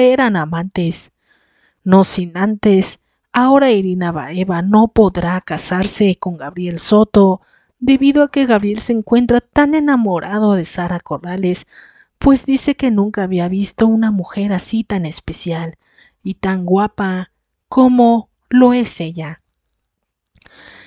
eran amantes. No sin antes, ahora Irina Baeva no podrá casarse con Gabriel Soto debido a que Gabriel se encuentra tan enamorado de Sara Corrales, pues dice que nunca había visto una mujer así tan especial y tan guapa como lo es ella.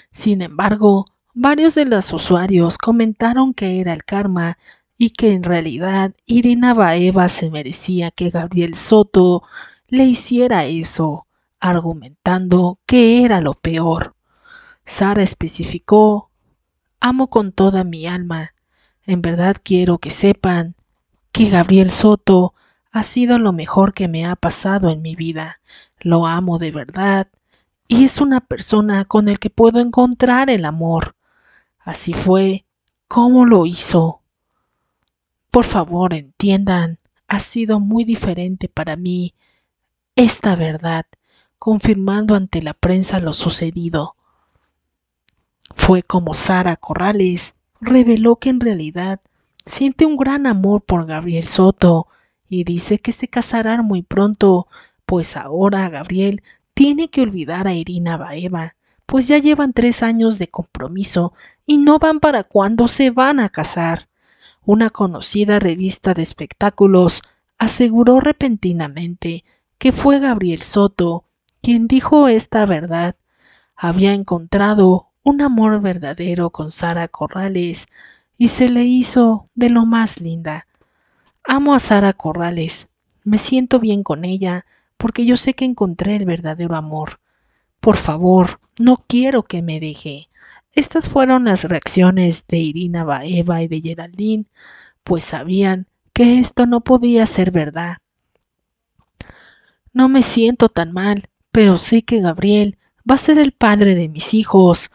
Sin embargo, varios de los usuarios comentaron que era el karma y que en realidad Irina Baeva se merecía que Gabriel Soto le hiciera eso, argumentando que era lo peor. Sara especificó, amo con toda mi alma, en verdad quiero que sepan que Gabriel Soto ha sido lo mejor que me ha pasado en mi vida, lo amo de verdad y es una persona con el que puedo encontrar el amor. Así fue como lo hizo por favor, entiendan, ha sido muy diferente para mí esta verdad, confirmando ante la prensa lo sucedido. Fue como Sara Corrales reveló que en realidad siente un gran amor por Gabriel Soto y dice que se casarán muy pronto, pues ahora Gabriel tiene que olvidar a Irina Baeva, pues ya llevan tres años de compromiso y no van para cuando se van a casar una conocida revista de espectáculos aseguró repentinamente que fue Gabriel Soto quien dijo esta verdad. Había encontrado un amor verdadero con Sara Corrales y se le hizo de lo más linda. Amo a Sara Corrales, me siento bien con ella porque yo sé que encontré el verdadero amor. Por favor, no quiero que me deje. Estas fueron las reacciones de Irina Baeva y de Geraldine, pues sabían que esto no podía ser verdad. No me siento tan mal, pero sé que Gabriel va a ser el padre de mis hijos